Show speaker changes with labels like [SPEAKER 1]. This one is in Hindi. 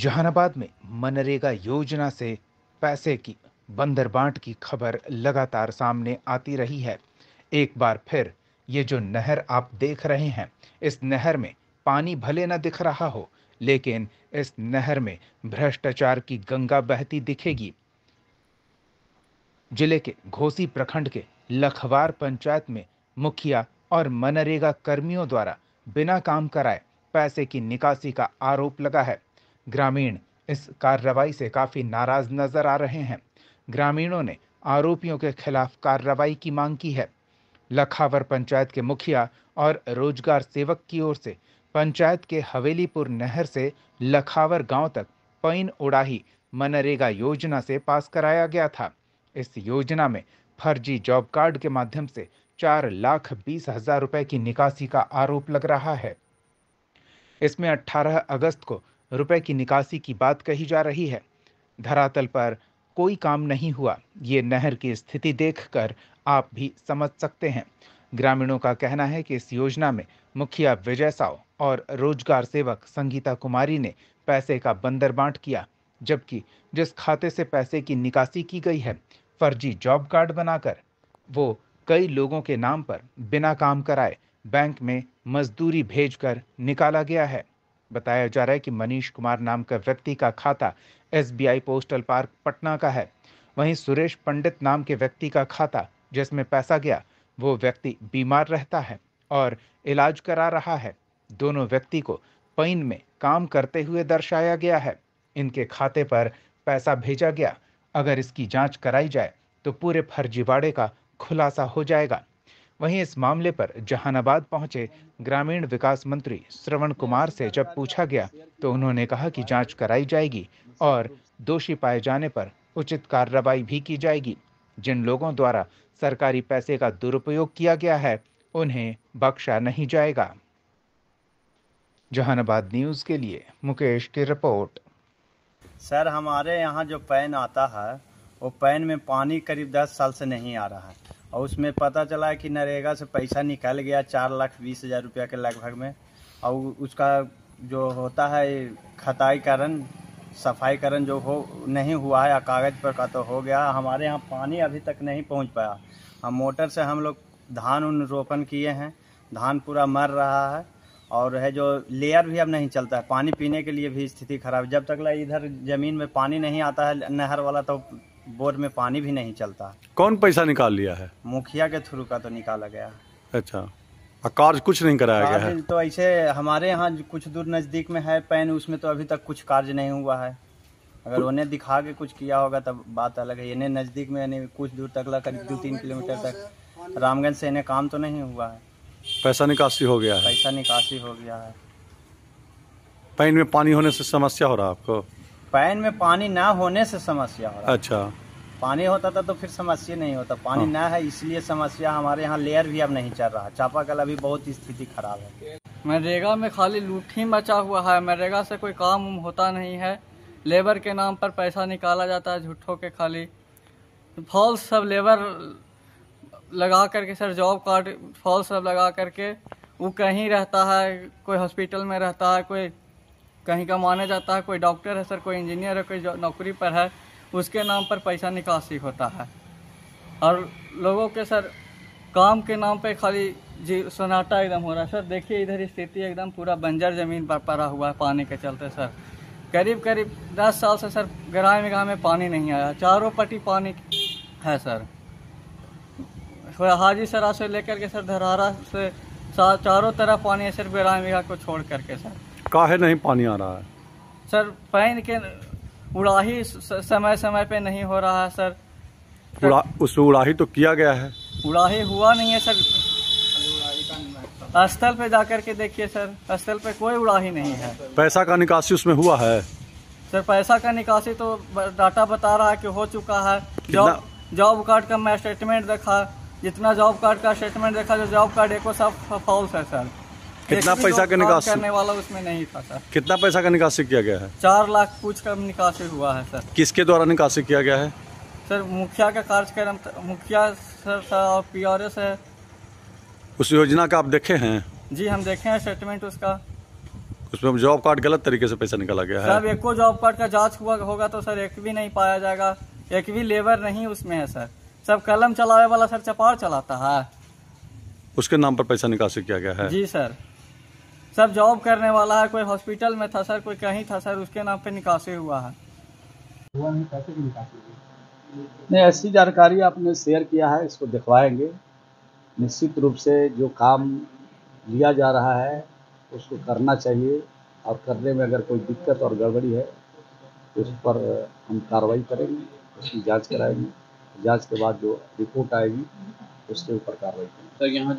[SPEAKER 1] जहानाबाद में मनरेगा योजना से पैसे की बंदरबांट की खबर लगातार सामने आती रही है एक बार फिर ये जो नहर आप देख रहे हैं इस नहर में पानी भले न दिख रहा हो लेकिन इस नहर में भ्रष्टाचार की गंगा बहती दिखेगी जिले के घोसी प्रखंड के लखवार पंचायत में मुखिया और मनरेगा कर्मियों द्वारा बिना काम कराए पैसे की निकासी का आरोप लगा है ग्रामीण इस कार्रवाई से काफ़ी नाराज नजर आ रहे हैं ग्रामीणों ने आरोपियों के खिलाफ कार्रवाई की मांग की है लखावर पंचायत के मुखिया और रोजगार सेवक की ओर से पंचायत के हवेलीपुर नहर से लखावर गांव तक पैन उड़ाही मनरेगा योजना से पास कराया गया था इस योजना में फर्जी जॉब कार्ड के माध्यम से चार लाख बीस हजार रुपए की निकासी का आरोप लग रहा है इसमें 18 अगस्त को रुपए की निकासी की बात कही जा रही है धरातल पर कोई काम नहीं हुआ ये नहर की स्थिति देखकर आप भी समझ सकते हैं ग्रामीणों का कहना है कि इस योजना में मुखिया विजय साव और रोजगार सेवक संगीता कुमारी ने पैसे का बंदर बांट किया जबकि जिस खाते से पैसे की निकासी की गई है फर्जी जॉब कार्ड बनाकर वो कई लोगों के नाम पर बिना काम कराए बैंक में मजदूरी भेजकर निकाला गया है बताया जा रहा है कि मनीष कुमार नाम का व्यक्ति का खाता एस पोस्टल पार्क पटना का है वहीं सुरेश पंडित नाम के व्यक्ति का खाता जिसमें पैसा गया वो व्यक्ति बीमार रहता है और इलाज करा रहा है दोनों व्यक्ति को पैन में काम करते हुए दर्शाया गया है इनके खाते पर पैसा भेजा गया अगर इसकी जांच कराई जाए तो पूरे फर्जीवाड़े का खुलासा हो जाएगा वहीं इस मामले पर जहानाबाद पहुंचे ग्रामीण विकास मंत्री श्रवण कुमार से जब पूछा गया तो उन्होंने कहा कि जांच कराई जाएगी और दोषी पाए जाने पर उचित कार्रवाई भी की जाएगी जिन लोगों द्वारा सरकारी पैसे का दुरुपयोग किया गया है उन्हें बख्शा नहीं जाएगा जहानाबाद न्यूज़ के लिए मुकेश की रिपोर्ट
[SPEAKER 2] सर हमारे यहाँ जो पैन आता है वो पैन में पानी करीब दस साल से नहीं आ रहा है और उसमें पता चला कि नरेगा से पैसा निकल गया चार लाख बीस हज़ार रुपया के लगभग में और उसका जो होता है खताई कारण सफाई करण जो हो नहीं हुआ है कागज़ पर का तो हो गया हमारे यहाँ पानी अभी तक नहीं पहुँच पाया हम मोटर से हम लोग धान उन रोपण किए हैं धान पूरा मर रहा है और है जो लेयर भी अब नहीं चलता है पानी पीने के लिए भी स्थिति खराब जब तक ला इधर ज़मीन में पानी नहीं आता है नहर वाला तो बोर में पानी भी नहीं चलता
[SPEAKER 3] कौन पैसा निकाल लिया है
[SPEAKER 2] मुखिया के थ्रू का तो निकाला गया
[SPEAKER 3] अच्छा कार्य कुछ नहीं कराया गया है
[SPEAKER 2] तो ऐसे हमारे यहाँ कुछ दूर नज़दीक में है पैन उसमें तो अभी तक कुछ कार्य नहीं हुआ है अगर उन्हें दिखा के कुछ किया होगा तब बात अलग है इन्हें नज़दीक में यानी कुछ दूर तक लगा करीब दो तीन किलोमीटर तक रामगंज से इन्हें काम तो नहीं हुआ है
[SPEAKER 3] पैसा निकासी हो गया है पैसा
[SPEAKER 2] निकासी हो गया है
[SPEAKER 3] पैन में पानी होने से समस्या हो रहा है आपको
[SPEAKER 2] पैन में पानी ना होने से समस्या हो रहा अच्छा पानी होता था तो फिर समस्या नहीं होता पानी हाँ। ना है इसलिए समस्या हमारे यहाँ लेयर भी अब नहीं चल रहा चापाकल अभी बहुत स्थिति
[SPEAKER 4] खराब है मनरेगा में खाली लूट ही मचा हुआ है मनरेगा से कोई काम उम होता नहीं है लेबर के नाम पर पैसा निकाला जाता है झूठों के खाली फॉल्स सब लेबर लगा करके सर जॉब कार्ड फॉल्स सब लगा करके वो कहीं रहता है कोई हॉस्पिटल में रहता है कोई कहीं का माना जाता है कोई डॉक्टर है सर कोई इंजीनियर है कोई नौकरी पर है उसके नाम पर पैसा निकासी होता है और लोगों के सर काम के नाम पे खाली जी सन्नाटा एकदम हो रहा है सर देखिए इधर स्थिति एकदम पूरा बंजर ज़मीन पर पड़ा हुआ है पानी के चलते सर करीब करीब दस साल से सर ग्राम गाँव में पानी नहीं आया चारों पट्टी पानी है सर हाजी सरा से लेकर के सर धरारा से चारों तरफ पानी है सिर्फ ग्राम को छोड़ करके सर
[SPEAKER 3] काहे नहीं पानी आ रहा है
[SPEAKER 4] सर पानी के उड़ाही समय समय पे नहीं हो रहा है सर उड़ा
[SPEAKER 3] उस उड़ाही तो किया गया है
[SPEAKER 4] उड़ाही हुआ नहीं है सर स्थल पे जाकर के देखिए सर स्थल पे कोई उड़ाही नहीं है
[SPEAKER 3] पैसा का निकासी उसमें हुआ है
[SPEAKER 4] सर पैसा का निकासी तो डाटा बता रहा है कि हो चुका है जॉब जॉब कार्ड का मैं स्टेटमेंट देखा जितना जॉब कार्ड का स्टेटमेंट देखा जो जॉब कार्ड है सब फॉल्स है सर कितना पैसा का निकासी करने वाला उसमें नहीं था सर
[SPEAKER 3] कितना पैसा का निकासी किया गया है
[SPEAKER 4] चार लाख कुछ का निकासी हुआ है सर
[SPEAKER 3] किसके द्वारा निकासी किया गया है
[SPEAKER 4] सर मुखिया का कार्यक्रम मुखिया सर था और पी आर एस है
[SPEAKER 3] उस योजना का आप देखे हैं
[SPEAKER 4] जी हम देखे हैं स्टेटमेंट उसका
[SPEAKER 3] उसमें जॉब कार्ड गलत तरीके से पैसा निकाला गया है सर
[SPEAKER 4] एक जॉब कार्ड का जांच हुआ होगा तो सर एक भी नहीं पाया जाएगा एक भी लेबर नहीं उसमें है सर सब कलम चलावे वाला सर चपार चलाता है
[SPEAKER 3] उसके नाम पर पैसा निकासी किया गया है जी
[SPEAKER 4] सर सर जॉब करने वाला है कोई हॉस्पिटल में था सर कोई कहीं था सर उसके नाम पे निकासी हुआ है
[SPEAKER 3] नहीं ऐसी जानकारी आपने शेयर किया है इसको दिखवाएंगे निश्चित रूप से जो काम लिया जा रहा है उसको करना चाहिए और करने में अगर कोई दिक्कत और गड़बड़ी है तो उस पर हम कार्रवाई करेंगे उसकी जांच कराएंगे जांच के बाद जो रिपोर्ट आएगी उसके ऊपर कार्रवाई करेंगे
[SPEAKER 2] सर तो यहाँ